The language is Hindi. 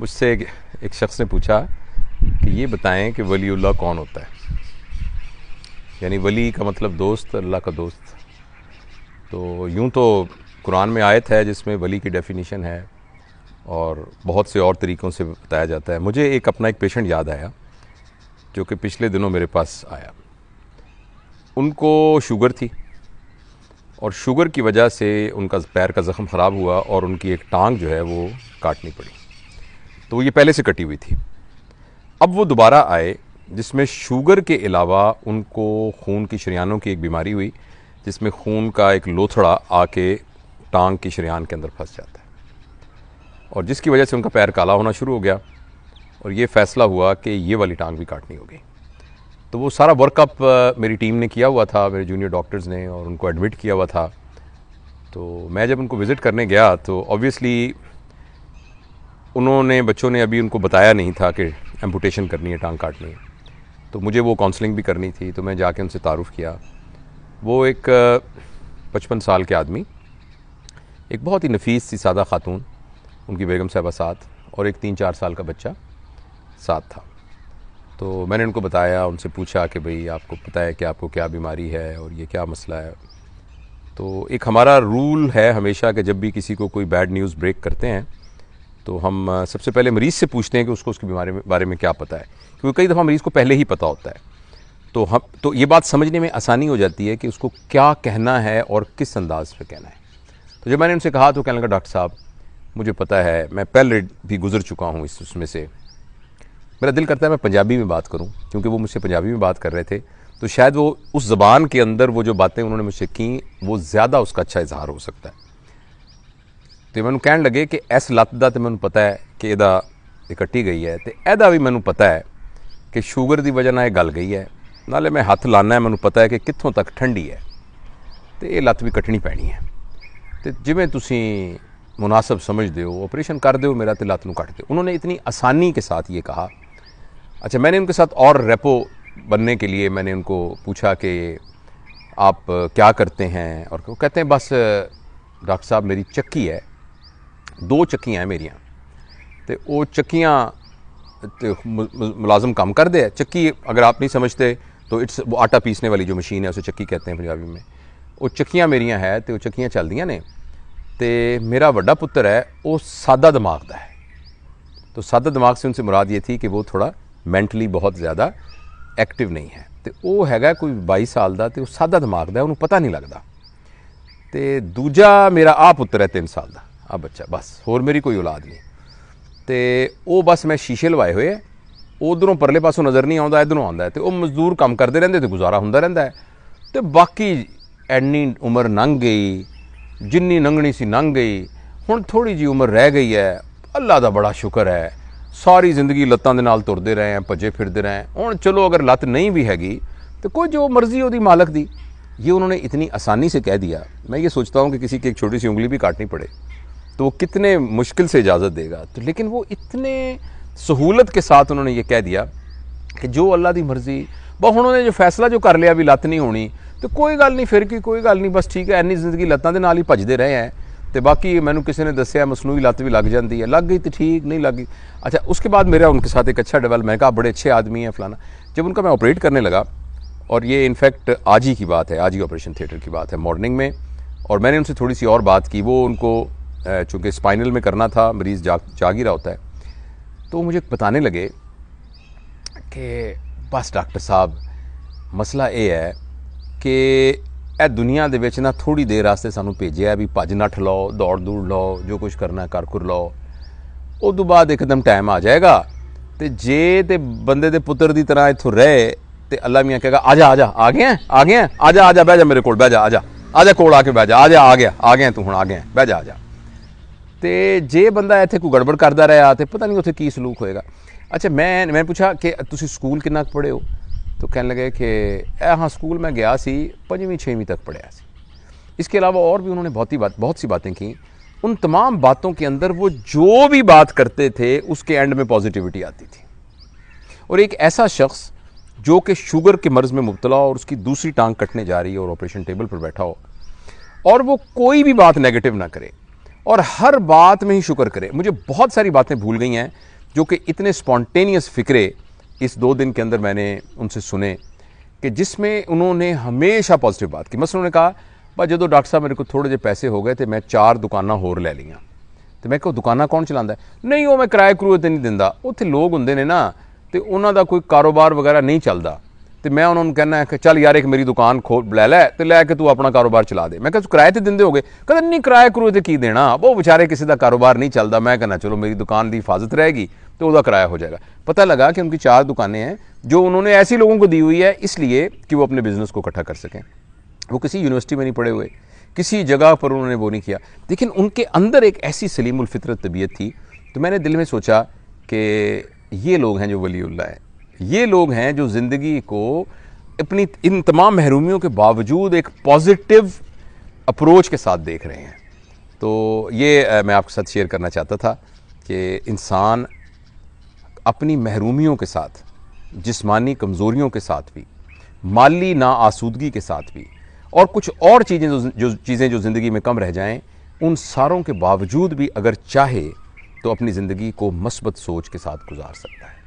मुझसे एक, एक शख्स ने पूछा कि ये बताएं कि वलीउल्ला कौन होता है यानी वली का मतलब दोस्त अल्लाह का दोस्त तो यूं तो कुरान में आयत है जिसमें वली की डेफिनेशन है और बहुत से और तरीक़ों से बताया जाता है मुझे एक अपना एक पेशेंट याद आया जो कि पिछले दिनों मेरे पास आया उनको शुगर थी और शुगर की वजह से उनका पैर का ज़ख़म ख़राब हुआ और उनकी एक टांग जो है वो काटनी पड़ी तो ये पहले से कटी हुई थी अब वो दोबारा आए जिसमें शुगर के अलावा उनको खून की शरियानों की एक बीमारी हुई जिसमें खून का एक लोथड़ा आके टांग की शरियान के अंदर फंस जाता है और जिसकी वजह से उनका पैर काला होना शुरू हो गया और ये फैसला हुआ कि ये वाली टांग भी काटनी होगी तो वो सारा वर्कअप मेरी टीम ने किया हुआ था मेरे जूनियर डॉक्टर्स ने और उनको एडमिट किया हुआ था तो मैं जब उनको विज़िट करने गया तो ऑब्वियसली उन्होंने बच्चों ने अभी उनको बताया नहीं था कि एम्पूटेशन करनी है टांग काटनी है तो मुझे वो काउंसलिंग भी करनी थी तो मैं जाके उनसे तारुफ़ किया वो एक पचपन साल के आदमी एक बहुत ही नफीस सी सादा खातून उनकी बेगम साहबा साथ और एक तीन चार साल का बच्चा साथ था तो मैंने उनको बताया उनसे पूछा कि भई आपको पता है कि आपको क्या बीमारी है और ये क्या मसला है तो एक हमारा रूल है हमेशा कि जब भी किसी को कोई बैड न्यूज़ ब्रेक करते हैं तो हम सबसे पहले मरीज़ से पूछते हैं कि उसको उसकी बीमारी बारे में क्या पता है क्योंकि कई दफ़ा मरीज़ को पहले ही पता होता है तो हम तो ये बात समझने में आसानी हो जाती है कि उसको क्या कहना है और किस अंदाज पर कहना है तो जब मैंने उनसे कहा तो कहने लगा डॉक्टर साहब मुझे पता है मैं पहले भी गुजर चुका हूँ इस उसमें से मेरा दिल करता है मैं पंजाबी में बात करूँ क्योंकि वो मुझसे पंजाबी में बात कर रहे थे तो शायद वो उस ज़बान के अंदर वो जो बातें उन्होंने मुझसे की वो ज़्यादा उसका अच्छा इजहार हो सकता है ਤੇ ਮੈਨੂੰ ਕਹਿਣ ਲੱਗੇ ਕਿ ਇਸ ਲੱਤ ਦਾ ਤੇ ਮੈਨੂੰ ਪਤਾ ਹੈ ਕਿ ਇਹਦਾ ਇਹ ਕੱਟੀ ਗਈ ਹੈ ਤੇ ਇਹਦਾ ਵੀ ਮੈਨੂੰ ਪਤਾ ਹੈ ਕਿ ਸ਼ੂਗਰ ਦੀ ਵਜ੍ਹਾ ਨਾਲ ਇਹ ਗੱਲ ਗਈ ਹੈ ਨਾਲੇ ਮੈਂ ਹੱਥ ਲਾਣਾ ਹੈ ਮੈਨੂੰ ਪਤਾ ਹੈ ਕਿ ਕਿੱਥੋਂ ਤੱਕ ਠੰਡੀ ਹੈ ਤੇ ਇਹ ਲੱਤ ਵੀ ਕੱਟਣੀ ਪੈਣੀ ਹੈ ਤੇ ਜਿਵੇਂ ਤੁਸੀਂ मुनासब समझ दो ऑपरेशन कर दो मेरा तिलात को काट दो उन्होंने इतनी आसानी के साथ ये कहा अच्छा मैंने उनके साथ और रेपो बनने के लिए मैंने उनको पूछा कि आप क्या करते हैं और कहते हैं बस डॉक्टर साहब मेरी चक्की है ਦੋ ਚੱਕੀਆਂ ਮੇਰੀਆਂ ਤੇ ਉਹ ਚੱਕੀਆਂ ਤੇ ਮੁਲਾਜ਼ਮ ਕੰਮ ਕਰਦੇ ਆ ਚੱਕੀ ਅਗਰ ਆਪ ਨਹੀਂ ਸਮਝਦੇ ਤਾਂ ਇਟਸ ਉਹ ਆਟਾ पीसने ਵਾਲੀ ਜੋ ਮਸ਼ੀਨ ਹੈ ਉਸੇ ਚੱਕੀ कहते ਪੰਜਾਬੀ ਵਿੱਚ ਉਹ ਚੱਕੀਆਂ ਮੇਰੀਆਂ ਹੈ ਤੇ ਉਹ ਚੱਕੀਆਂ ਚੱਲਦੀਆਂ ਨੇ ਤੇ ਮੇਰਾ ਵੱਡਾ ਪੁੱਤਰ ਹੈ ਉਹ ਸਾਦਾ ਦਿਮਾਗ ਦਾ ਹੈ तो ਸਾਦਾ ਦਿਮਾਗ से ਉਸੇ ਮੁਰਾਦ ਇਹ थी ਕਿ ਉਹ ਥੋੜਾ ਮੈਂਟਲੀ ਬਹੁਤ ਜ਼ਿਆਦਾ ਐਕਟਿਵ ਨਹੀਂ ਹੈ ਤੇ ਉਹ ਹੈਗਾ ਕੋਈ 22 ਸਾਲ ਦਾ ਤੇ ਉਹ ਸਾਦਾ ਦਿਮਾਗ ਦਾ ਉਹਨੂੰ ਪਤਾ ਨਹੀਂ ਲੱਗਦਾ ਤੇ ਦੂਜਾ ਮੇਰਾ ਆ ਪੁੱਤਰ ਹੈ 3 ਸਾਲ ਦਾ ਆ ਬੱਚਾ ਬਸ ਹੋਰ ਮੇਰੀ ਕੋਈ ਔਲਾਦ ਨਹੀਂ ਤੇ ਉਹ ਬਸ ਮੈਂ ਸ਼ੀਸ਼ੇ ਲਵਾਏ ਹੋਏ ਆ ਉਧਰੋਂ ਪਰਲੇ ਪਾਸੋਂ ਨਜ਼ਰ ਨਹੀਂ ਆਉਂਦਾ ਇਧਰੋਂ ਆਉਂਦਾ ਤੇ ਉਹ ਮਜ਼ਦੂਰ ਕੰਮ ਕਰਦੇ ਰਹਿੰਦੇ ਤੇ ਗੁਜ਼ਾਰਾ ਹੁੰਦਾ ਰਹਿੰਦਾ ਹੈ ਤੇ ਬਾਕੀ ਐਨੀ ਉਮਰ ਲੰਘ ਗਈ ਜਿੰਨੀ ਲੰਘਣੀ ਸੀ ਲੰਘ ਗਈ ਹੁਣ ਥੋੜੀ ਜੀ ਉਮਰ ਰਹਿ ਗਈ ਹੈ ਅੱਲਾ ਦਾ ਬੜਾ ਸ਼ੁਕਰ ਹੈ ਸਾਰੀ ਜ਼ਿੰਦਗੀ ਲੱਤਾਂ ਦੇ ਨਾਲ ਤੁਰਦੇ ਰਹੇ ਆ ਭੱਜੇ ਫਿਰਦੇ ਰਹੇ ਹੁਣ ਚਲੋ ਅਗਰ ਲੱਤ ਨਹੀਂ ਵੀ ਹੈਗੀ ਤੇ ਕੋਈ ਜੋ ਮਰਜ਼ੀ ਉਹਦੀ ਮਾਲਕ ਦੀ ਇਹ ਉਹਨਾਂ ਨੇ ਇਤਨੀ ਆਸਾਨੀ से ਕਹਿ ਦਿਆ ਮੈਂ ਇਹ ਸੋਚਦਾ ਹਾਂ ਕਿ ਕਿਸੇ ਕੀ ਇੱਕ ਛੋਟੀ ਸੀ ਉਂਗਲੀ ਵੀ काटनी ਪੜੇ तो वो कितने मुश्किल से इजाज़त देगा तो लेकिन वो इतने सहूलत के साथ उन्होंने ये कह दिया कि जो अल्लाह की मर्जी बस उन्होंने जो फैसला जो कर लिया भी लत नहीं होनी तो कोई गल नहीं फिर की कोई गल नहीं बस ठीक है इन्नी जिंदगी लत्तों के नाल ही भजते रहे हैं तो बाकी मैं किसी ने दसिया मसनू लत भी लग जाती है लग गई तो ठीक नहीं लग गई अच्छा उसके बाद मेरा उनके साथ एक अच्छा डेवल मैं कहा बड़े अच्छे आदमी हैं फलाना जब उनका मैं ऑपरेट करने लगा और ये इनफैक्ट आज ही की बात है आज ही ऑपरेशन थिएटर की बात है मॉर्निंग में और मैंने उनसे थोड़ी सी और बात की वो उनको चूँकि स्पाइनल में करना था मरीज़ जा जाग ही रहा होता है तो मुझे बताने लगे कि ਬਸ ਡਾਕਟਰ ਸਾਹਿਬ ਮਸਲਾ ਇਹ ਹੈ ਕਿ ਇਹ ਦੁਨੀਆ ਦੇ ਵਿੱਚ ਨਾ ਥੋੜੀ ਦੇਰ ਵਾਸਤੇ ਸਾਨੂੰ ਭੇਜਿਆ ਵੀ ਭੱਜ ਨੱਠ ਲਓ ਦੌੜ ਦੂੜ ਲਓ ਜੋ ਕੁਝ ਕਰਨਾ ਕਰ ਕਰ ਲਓ ਉਸ ਤੋਂ ਬਾਅਦ ਇੱਕਦਮ ਟਾਈਮ ਆ ਜਾਏਗਾ ਤੇ ਜੇ ਤੇ ਬੰਦੇ ਦੇ ਪੁੱਤਰ ਦੀ ਤਰ੍ਹਾਂ ਇੱਥੋਂ ਰਹੇ ਤੇ ਅੱਲਾ ਮੀਆਂ ਕਹੇਗਾ ਆ ਜਾ ਆ ਜਾ ਆ ਗਿਆ ਆ ਗਿਆ ਆ ਜਾ ਆ ਜਾ ਬਹਿ ਜਾ ਮੇਰੇ ਕੋਲ ਬਹਿ ਜਾ ਆ ਜਾ ਆ ਜਾ ਕੋਲ ਆ ਕੇ ਬਹਿ ਜਾ ਆ ਜਾ ਆ ਗਿਆ ਆ ਗਿਆ ਤੂੰ ਹੁਣ ਆ ਗਿਆ ਬਹਿ ਜਾ ਆ ਜਾ तो जे बंद इतने कोई गड़बड़ करता रहा तो पता नहीं ਉੱਥੇ की सलूक होएगा अच्छा मैं ਮੈਂ पूछा कि तुम स्कूल ਕਿੰਨਾ पढ़े हो तो कहने लगे कि हाँ स्कूल मैं गया सी पंजवीं छेवीं तक पढ़िया इसके अलावा और भी उन्होंने बहुत ही बात बहुत सी बातें की उन तमाम बातों के अंदर वो जो भी बात करते थे उसके एंड में पॉजिटिविटी आती थी और एक ऐसा शख्स जो कि शुगर के मर्ज़ में मुबतला और उसकी दूसरी टांग कटने जा रही है और ऑपरेशन टेबल पर बैठा हो और वो कोई भी बात नेगेटिव ना करे और हर बात में ही शुक्र करे मुझे बहुत सारी बातें भूल गई हैं जो कि इतने स्पॉन्टेनियस फ़िक्रे इस दो दिन के अंदर मैंने उनसे सुने कि जिसमें उन्होंने हमेशा पॉजिटिव बात की मसलन उन्होंने कहा भाई जो डॉक्टर साहब मेरे को थोड़े जे पैसे हो गए तो मैं चार दुकाना होर ले लिया तो मैं कहो दुकाना कौन चलाता है नहीं वो मैं किराए करूए तो नहीं दिता उत्थे लोग होंगे ने ना तो उन्हों का कोई कारोबार वगैरह नहीं चलता तो मैं उन्होंने कहना कि चल यार एक मेरी दुकान खो लै लै तो लैके तू अपना कारोबार चला दे मैं किराए तो देंदे हो गए कहते नहीं किराए करूए तो की देना वो बेचारे किसी का कारोबार नहीं चलता मैं कहना चलो मेरी दुकान की हिफाजत रहेगी तो वह किराया हो जाएगा पता लगा कि उनकी चार दुकानें हैं जो उन्होंने ऐसे लोगों को दी हुई है इसलिए कि वो अपने बिजनेस को इकट्ठा कर सकें वो किसी यूनिवर्सिटी में नहीं पढ़े हुए किसी जगह पर उन्होंने वो नहीं किया लेकिन उनके अंदर एक ऐसी सलीमुलफितरत तबीयत थी तो मैंने दिल में सोचा कि ये लोग हैं जो वलीउल्ला है ये लोग हैं जो ज़िंदगी को अपनी इन तमाम महरूमियों के बावजूद एक पॉजिटिव अप्रोच के साथ देख रहे हैं तो ये मैं आपके साथ शेयर करना चाहता था कि इंसान अपनी महरूमियों के साथ जिस्मानी कमज़ोरियों के साथ भी माली ना आसूदगी के साथ भी और कुछ और चीज़ें जो चीज़ें जो ज़िंदगी में कम रह जाएं उन सारों के बावजूद भी अगर चाहे तो अपनी ज़िंदगी को मस्बत सोच के साथ गुजार सकता है